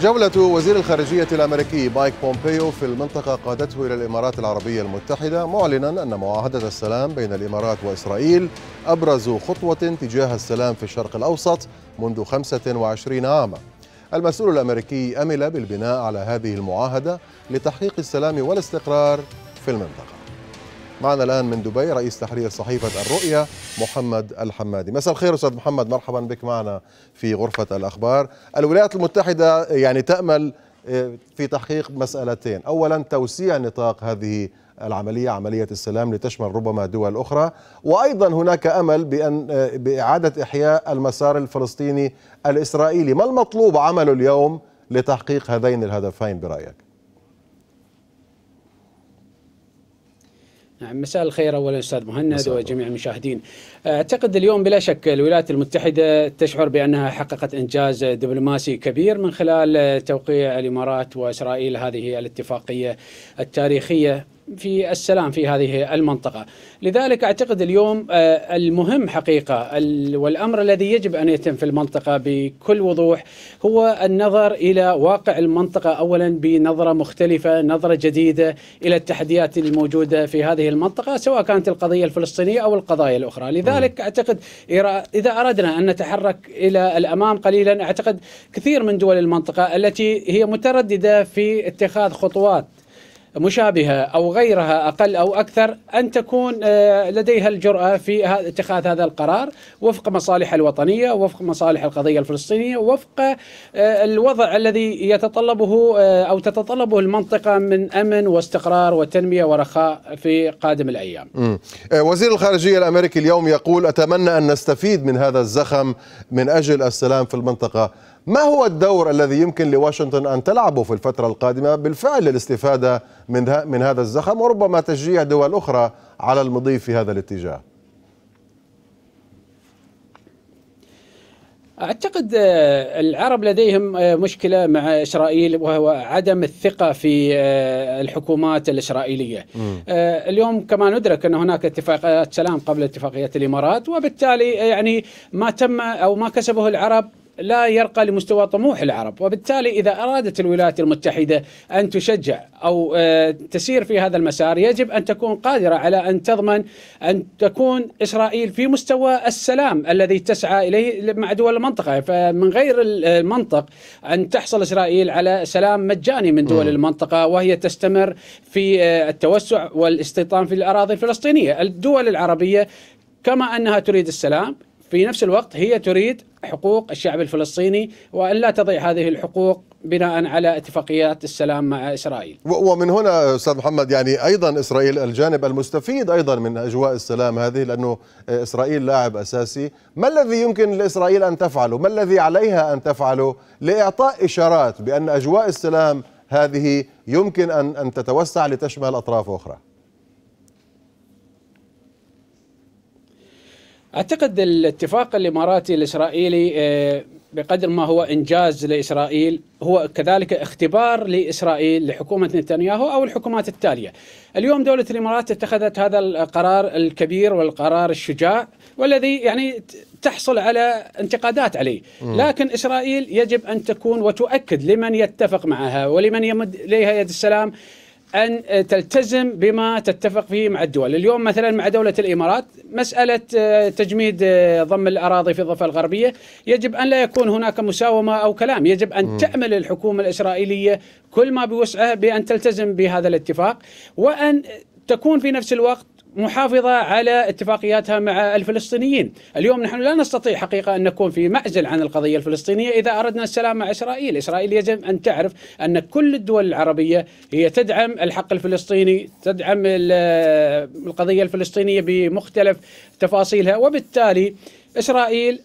جولة وزير الخارجية الأمريكي مايك بومبيو في المنطقة قادته إلى الإمارات العربية المتحدة معلنا أن معاهدة السلام بين الإمارات وإسرائيل أبرز خطوة تجاه السلام في الشرق الأوسط منذ 25 عاما المسؤول الأمريكي أمل بالبناء على هذه المعاهدة لتحقيق السلام والاستقرار في المنطقة معنا الآن من دبي رئيس تحرير صحيفة الرؤية محمد الحمادي مساء الخير أستاذ محمد مرحبا بك معنا في غرفة الأخبار الولايات المتحدة يعني تأمل آه، في تحقيق مسألتين أولا توسيع نطاق هذه العملية عملية السلام لتشمل ربما دول أخرى وأيضا هناك أمل بأن آه، بإعادة إحياء المسار الفلسطيني الإسرائيلي ما المطلوب عمله اليوم لتحقيق هذين الهدفين برأيك نعم مساء الخير اولا استاذ مهند وجميع المشاهدين. اعتقد اليوم بلا شك الولايات المتحده تشعر بانها حققت انجاز دبلوماسي كبير من خلال توقيع الامارات واسرائيل هذه الاتفاقيه التاريخيه في السلام في هذه المنطقة لذلك أعتقد اليوم آه، المهم حقيقة والأمر الذي يجب أن يتم في المنطقة بكل وضوح هو النظر إلى واقع المنطقة أولا بنظرة مختلفة نظرة جديدة إلى التحديات الموجودة في هذه المنطقة سواء كانت القضية الفلسطينية أو القضايا الأخرى لذلك أعتقد إذا أردنا أن نتحرك إلى الأمام قليلا أعتقد كثير من دول المنطقة التي هي مترددة في اتخاذ خطوات مشابهة أو غيرها أقل أو أكثر أن تكون آه، لديها الجرأة في اتخاذ هذا القرار وفق مصالح الوطنية وفق مصالح القضية الفلسطينية وفق آه، الوضع الذي يتطلبه آه، أو تتطلبه المنطقة من أمن واستقرار وتنمية ورخاء في قادم الأيام م. وزير الخارجية الأمريكي اليوم يقول أتمنى أن نستفيد من هذا الزخم من أجل السلام في المنطقة ما هو الدور الذي يمكن لواشنطن أن تلعبه في الفترة القادمة بالفعل للاستفادة من, من هذا الزخم وربما تشجيع دول أخرى على المضي في هذا الاتجاه اعتقد آه، العرب لديهم آه، مشكله مع اسرائيل وهو عدم الثقه في آه، الحكومات الاسرائيليه. م. اليوم كما ندرك ان هناك اتفاقيات سلام قبل اتفاقيه الامارات وبالتالي يعني ما تم او ما كسبه العرب لا يرقى لمستوى طموح العرب وبالتالي إذا أرادت الولايات المتحدة أن تشجع أو آه، تسير في هذا المسار يجب أن تكون قادرة على أن تضمن أن تكون إسرائيل في مستوى السلام الذي تسعى إليه مع دول المنطقة فمن غير آه، المنطق أن تحصل إسرائيل على سلام مجاني من دول المنطقة وهي تستمر في آه، التوسع والاستيطان في الأراضي الفلسطينية الدول العربية كما أنها تريد السلام في نفس الوقت هي تريد حقوق الشعب الفلسطيني والا تضيع هذه الحقوق بناء على اتفاقيات السلام مع اسرائيل. ومن هنا استاذ محمد يعني ايضا اسرائيل الجانب المستفيد ايضا من اجواء السلام هذه لانه اسرائيل لاعب اساسي، ما الذي يمكن لاسرائيل ان تفعله؟ ما الذي عليها ان تفعله لاعطاء اشارات بان اجواء السلام هذه يمكن ان ان تتوسع لتشمل اطراف اخرى؟ اعتقد الاتفاق الاماراتي الاسرائيلي آه، بقدر ما هو انجاز لاسرائيل هو كذلك اختبار لاسرائيل لحكومه نتنياهو او الحكومات التاليه. اليوم دوله الامارات اتخذت هذا القرار الكبير والقرار الشجاع والذي يعني تحصل على انتقادات عليه، لكن اسرائيل يجب ان تكون وتؤكد لمن يتفق معها ولمن يمد اليها يد السلام ان تلتزم بما تتفق فيه مع الدول، اليوم مثلا مع دوله الامارات مساله آه، تجميد آه، ضم الاراضي في الضفه الغربيه يجب ان لا يكون هناك مساومه او كلام، يجب ان تعمل تامل الحكومه الاسرائيليه كل ما بوسعها بان تلتزم بهذا الاتفاق وان تكون في نفس الوقت محافظة على اتفاقياتها مع الفلسطينيين اليوم نحن لا نستطيع حقيقة أن نكون في معزل عن القضية الفلسطينية إذا أردنا السلام مع إسرائيل إسرائيل يجب أن تعرف أن كل الدول العربية هي تدعم الحق الفلسطيني تدعم القضية الفلسطينية بمختلف تفاصيلها وبالتالي إسرائيل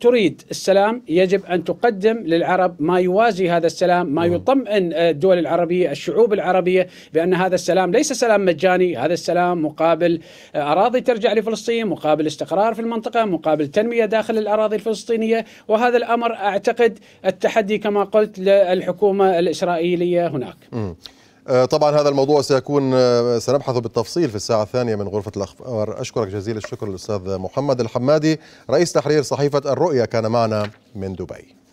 تريد السلام يجب ان تقدم للعرب ما يوازي هذا السلام، ما نعم. يطمئن آه، الدول العربيه، الشعوب العربيه بان هذا السلام ليس سلام مجاني، هذا السلام مقابل آه، اراضي ترجع لفلسطين، مقابل استقرار في المنطقه، مقابل تنميه داخل الاراضي الفلسطينيه، وهذا الامر اعتقد التحدي كما قلت للحكومه الاسرائيليه هناك. آه، طبعا هذا الموضوع سيكون آه، سنبحث بالتفصيل في الساعة الثانية من غرفة الأخبار أشكرك جزيل الشكر الأستاذ محمد الحمادي رئيس تحرير صحيفة الرؤية كان معنا من دبي